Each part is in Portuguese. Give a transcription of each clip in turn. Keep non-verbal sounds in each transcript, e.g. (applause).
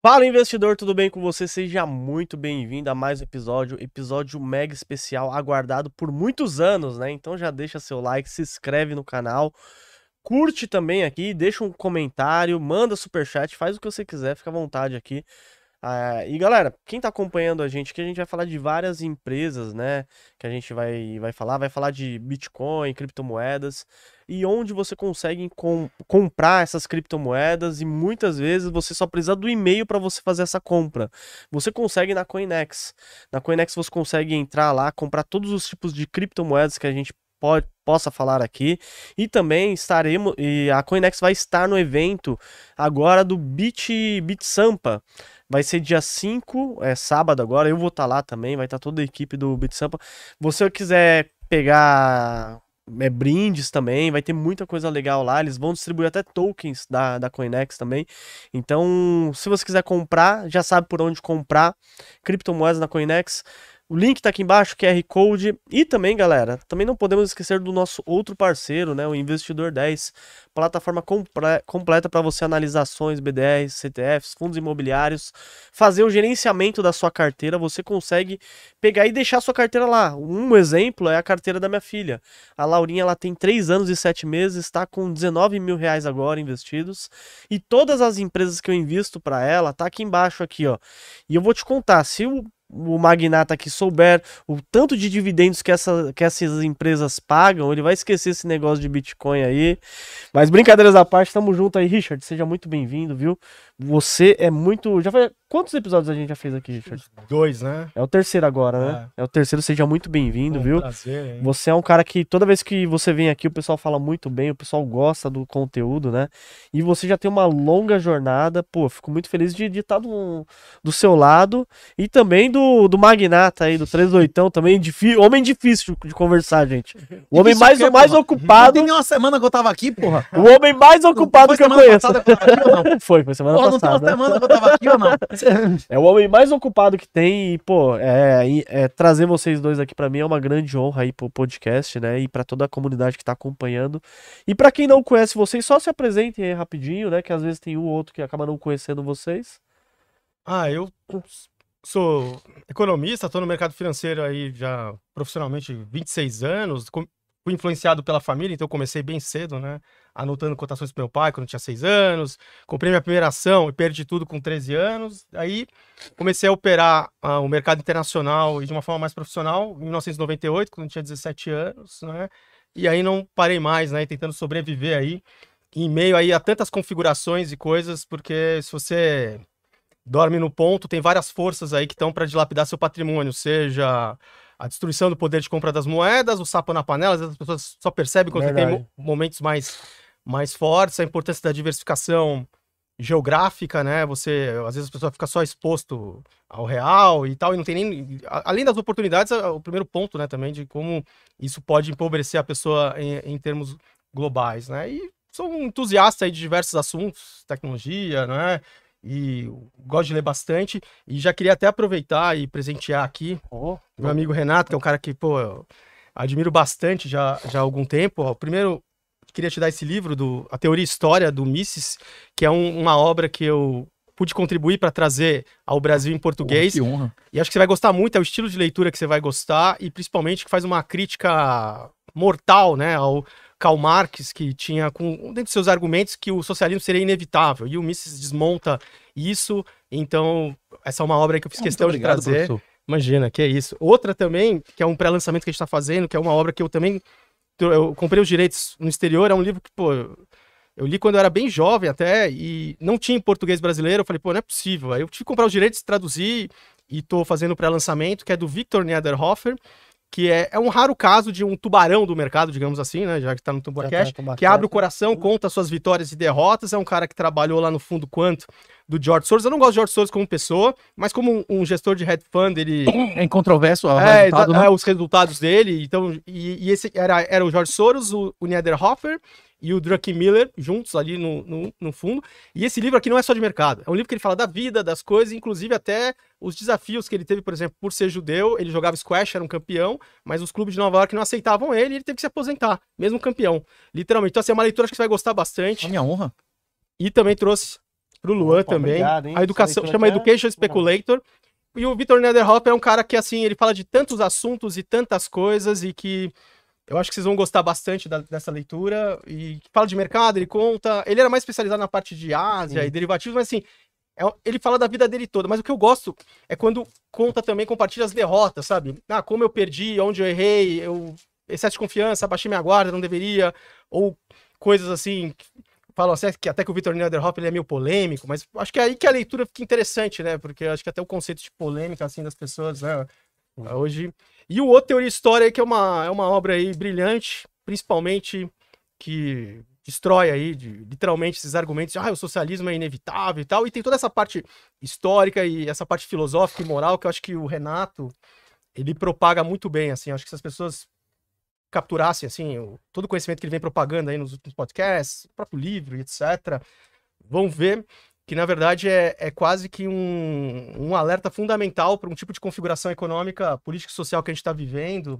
Fala investidor, tudo bem com você? Seja muito bem-vindo a mais um episódio, episódio mega especial, aguardado por muitos anos, né? Então já deixa seu like, se inscreve no canal, curte também aqui, deixa um comentário, manda super chat, faz o que você quiser, fica à vontade aqui. Ah, e galera, quem tá acompanhando a gente, que a gente vai falar de várias empresas, né? Que a gente vai, vai falar, vai falar de Bitcoin, criptomoedas e onde você consegue com, comprar essas criptomoedas e muitas vezes você só precisa do e-mail para você fazer essa compra. Você consegue na Coinex. Na Coinex você consegue entrar lá, comprar todos os tipos de criptomoedas que a gente pode, possa falar aqui. E também estaremos. E a Coinex vai estar no evento agora do Bit, Bit Sampa. Vai ser dia 5, é sábado agora. Eu vou estar tá lá também, vai estar tá toda a equipe do Bit Sampa. Você quiser pegar é, é, brindes também, vai ter muita coisa legal lá. Eles vão distribuir até tokens da, da Coinex também. Então, se você quiser comprar, já sabe por onde comprar criptomoedas na Coinex. O link tá aqui embaixo, QR Code. E também, galera, também não podemos esquecer do nosso outro parceiro, né? O Investidor 10, plataforma compre- completa para você analisar ações, BDRs, CTFs, fundos imobiliários, fazer o gerenciamento da sua carteira. Você consegue pegar e deixar a sua carteira lá. Um exemplo é a carteira da minha filha. A Laurinha, ela tem 3 anos e 7 meses, está com 19 mil reais agora investidos. E todas as empresas que eu invisto para ela, tá aqui embaixo, aqui, ó. E eu vou te contar, se o o magnata que souber o tanto de dividendos que, essa, que essas empresas pagam, ele vai esquecer esse negócio de Bitcoin aí. Mas brincadeiras à parte, tamo junto aí, Richard. Seja muito bem-vindo, viu? Você é muito. Já foi Quantos episódios a gente já fez aqui, Richard? Dois, né? É o terceiro agora, né? É, é o terceiro, seja muito bem-vindo, é viu? Prazer, hein? Você é um cara que toda vez que você vem aqui, o pessoal fala muito bem, o pessoal gosta do conteúdo, né? E você já tem uma longa jornada, pô, fico muito feliz de, de estar tá do, do seu lado e também do, do magnata aí, do 38 também, homem difícil de conversar, gente. O homem mais, mais ocupado. Não tem uma semana que eu tava aqui, porra. O homem mais ocupado que eu conheço. Aqui, foi, foi semana porra, passada. Não tem uma semana que eu tava aqui ou não? (laughs) é o homem mais ocupado que tem e, pô, é, é trazer vocês dois aqui para mim é uma grande honra aí pro podcast, né? E para toda a comunidade que tá acompanhando. E para quem não conhece vocês, só se apresentem aí rapidinho, né? Que às vezes tem um ou outro que acaba não conhecendo vocês. Ah, eu sou economista, estou no mercado financeiro aí já profissionalmente 26 anos, fui influenciado pela família, então comecei bem cedo, né? anotando cotações pro meu pai quando eu tinha 6 anos. Comprei minha primeira ação e perdi tudo com 13 anos. Aí comecei a operar ah, o mercado internacional e de uma forma mais profissional em 1998, quando eu tinha 17 anos, né? E aí não parei mais, né? Tentando sobreviver aí em meio aí a tantas configurações e coisas, porque se você dorme no ponto, tem várias forças aí que estão para dilapidar seu patrimônio, seja a destruição do poder de compra das moedas, o sapo na panela, as pessoas só percebem quando tem momentos mais mais fortes, a importância da diversificação geográfica, né? Você, às vezes a pessoa fica só exposto ao real e tal, e não tem nem além das oportunidades, o primeiro ponto, né, também de como isso pode empobrecer a pessoa em, em termos globais, né? E sou um entusiasta aí de diversos assuntos, tecnologia, né? E gosto de ler bastante e já queria até aproveitar e presentear aqui oh, meu amigo Renato, que é um cara que, pô, eu admiro bastante já, já há algum tempo. O primeiro queria te dar esse livro, do, A Teoria e História do Mises, que é um, uma obra que eu pude contribuir para trazer ao Brasil em português. Porra, que honra. E acho que você vai gostar muito, é o estilo de leitura que você vai gostar, e principalmente que faz uma crítica mortal né, ao Karl Marx, que tinha com, dentro de seus argumentos que o socialismo seria inevitável, e o Mises desmonta isso, então essa é uma obra que eu fiz é, questão obrigado, de trazer. Professor. Imagina, que é isso. Outra também, que é um pré-lançamento que a gente está fazendo, que é uma obra que eu também eu comprei os direitos no exterior, é um livro que, pô, eu li quando eu era bem jovem até e não tinha em português brasileiro. Eu falei, pô, não é possível. Aí eu tive que comprar os direitos, traduzir e tô fazendo pré-lançamento, que é do Victor Niederhofer, que é, é um raro caso de um tubarão do mercado, digamos assim, né? Já que está no Tumbacast, tá que abre o né? coração, conta suas vitórias e derrotas. É um cara que trabalhou lá no fundo quanto do George Soros. Eu não gosto de George Soros como pessoa, mas como um, um gestor de hedge fund, ele. É incontroverso é, resultado, é, né? é, os resultados dele. Então, e, e, esse era, era o George Soros, o, o Niederhofer e o Miller juntos ali no, no, no, fundo. E esse livro aqui não é só de mercado. É um livro que ele fala da vida, das coisas, inclusive até os desafios que ele teve, por exemplo, por ser judeu. Ele jogava squash, era um campeão, mas os clubes de Nova York não aceitavam ele e ele teve que se aposentar, mesmo campeão. Literalmente. Então, assim, é uma leitura que você vai gostar bastante. É minha honra. E também trouxe pro Luan Opa, também. Obrigado, a educação, chama é... Education Speculator. E o Victor Nederhoff é um cara que, assim, ele fala de tantos assuntos e tantas coisas e que eu acho que vocês vão gostar bastante da, dessa leitura. E fala de mercado, ele conta. Ele era mais especializado na parte de Ásia Sim. e derivativos, mas assim, é, ele fala da vida dele toda. Mas o que eu gosto é quando conta também, compartilha as derrotas, sabe? Ah, como eu perdi, onde eu errei, eu. Excesso de confiança, baixei minha guarda, não deveria. Ou coisas assim. Falam assim, que até que o Victor Niederhoff ele é meio polêmico, mas acho que é aí que a leitura fica interessante, né? Porque acho que até o conceito de polêmica, assim, das pessoas, né? Hoje e o outro, Teoria e História, que é uma, é uma obra aí brilhante, principalmente que destrói aí de, literalmente esses argumentos de ah, o socialismo é inevitável e tal. E tem toda essa parte histórica e essa parte filosófica e moral que eu acho que o Renato ele propaga muito bem, assim. Acho que se as pessoas capturassem, assim, o, todo o conhecimento que ele vem propagando aí nos últimos podcasts, o próprio livro, etc., vão ver que na verdade é, é quase que um, um alerta fundamental para um tipo de configuração econômica, política e social que a gente está vivendo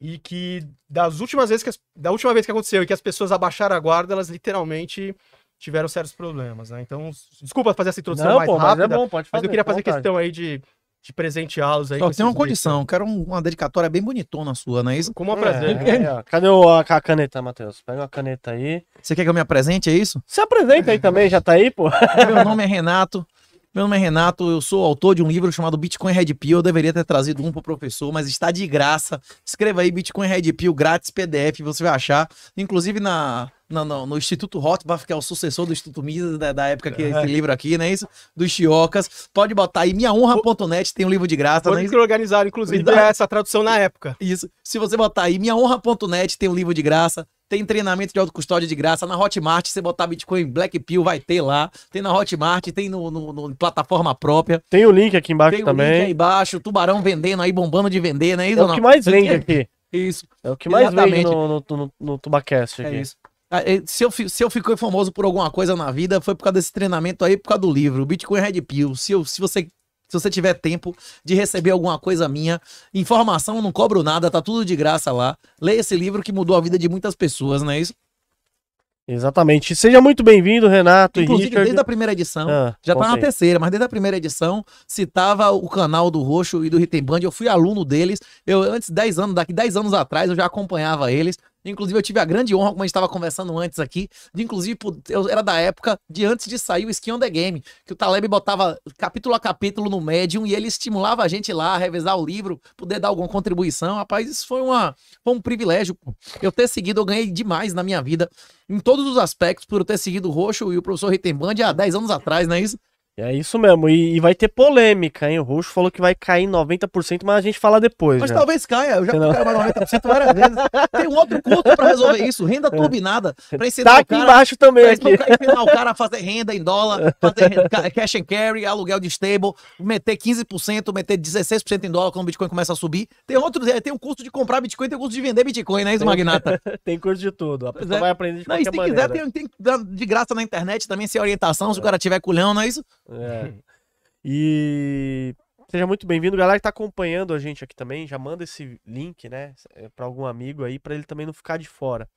e que das últimas vezes que as, da última vez que aconteceu e que as pessoas abaixaram a guarda, elas literalmente tiveram sérios problemas, né? Então, desculpa fazer essa introdução Não, mais pô, rápida, mas, é bom, pode fazer, mas eu queria fazer vontade. questão aí de de presenteá-los aí. Só tem uma condição, quero uma dedicatória bem bonitona sua, não é isso? Como uma presente. É é, é, é, Cadê o, a, a, caneta, Matheus? Pega uma caneta aí. Você quer que eu me apresente, é isso? Se apresenta aí também, já tá aí, pô. (laughs) Meu nome é Renato, meu nome é Renato, eu sou autor de um livro chamado Bitcoin Red Pill. Eu deveria ter trazido um pro professor, mas está de graça. Escreva aí Bitcoin Red Pill grátis PDF, você vai achar. Inclusive na, na no, no Instituto Rothbard, que é o sucessor do Instituto Mises, da, né, da época que esse é. livro aqui, não é isso? Dos Chiocas. Pode botar aí minhaonra.net, tem um livro de graça. Foi né? que organizaram, inclusive, essa tradução na época. Isso. Se você botar aí minhaonra.net, tem um livro de graça. Tem treinamento de autocustódia de graça. Na Hotmart, você botar Bitcoin Black Pill, vai ter lá. Tem na Hotmart, tem no, no, no plataforma própria. Tem o link aqui embaixo tem também. Tem o link aí embaixo. Tubarão vendendo aí, bombando de vender, né? É isso, é o que mais vende aqui. Isso. É o que mais Exatamente. vende no, no, no, no Tubacast é aqui. É isso. Ah, se eu, se eu fiquei famoso por alguma coisa na vida, foi por causa desse treinamento aí, por causa do livro, Bitcoin Red Pill. Se, eu, se você se você tiver tempo de receber alguma coisa minha, informação, não cobro nada, tá tudo de graça lá. Leia esse livro que mudou a vida de muitas pessoas, não é isso? Exatamente. Seja muito bem-vindo, Renato. Inclusive, Richard... desde a primeira edição, ah, já tá na terceira, mas desde a primeira edição, citava o canal do Roxo e do Ritemband. Eu fui aluno deles. Eu, antes, 10 anos, daqui 10 anos atrás, eu já acompanhava eles. Inclusive, eu tive a grande honra, como a gente estava conversando antes aqui, de inclusive, eu era da época de antes de sair o Skin on the Game, que o Taleb botava capítulo a capítulo no Medium e ele estimulava a gente lá a revisar o livro, poder dar alguma contribuição. Rapaz, isso foi, uma, foi um privilégio. Eu ter seguido, eu ganhei demais na minha vida, em todos os aspectos, por eu ter seguido o Roxo e o professor Rittenband há 10 anos atrás, não é isso? É isso mesmo, e, e, vai ter polêmica, hein? O Roxo falou que vai cair 90%, mas a gente fala depois. Mas já. Né? talvez caia, eu já não. mais 90% várias vezes. Tem um outro culto pra resolver isso, renda é. turbinada, pra ensinar tá o cara... embaixo também. Pra ensinar o cara a fazer renda em dólar, fazer cash and carry, aluguel de stable, meter 15%, meter 16% em dólar quando o Bitcoin começa a subir. Tem outro. É, tem um curso de comprar Bitcoin, tem um curso de vender Bitcoin, né, isso, Magnata? (laughs) tem curso de tudo, a pessoa é. vai aprender de não, qualquer maneira. Se quiser, tem, tem de graça na internet também, sem orientação, se o é. cara tiver culhão, não é isso? É. e seja muito bem-vindo. Galera que tá acompanhando a gente aqui também, já manda esse link, né, é, para algum amigo aí, para ele também não ficar de fora.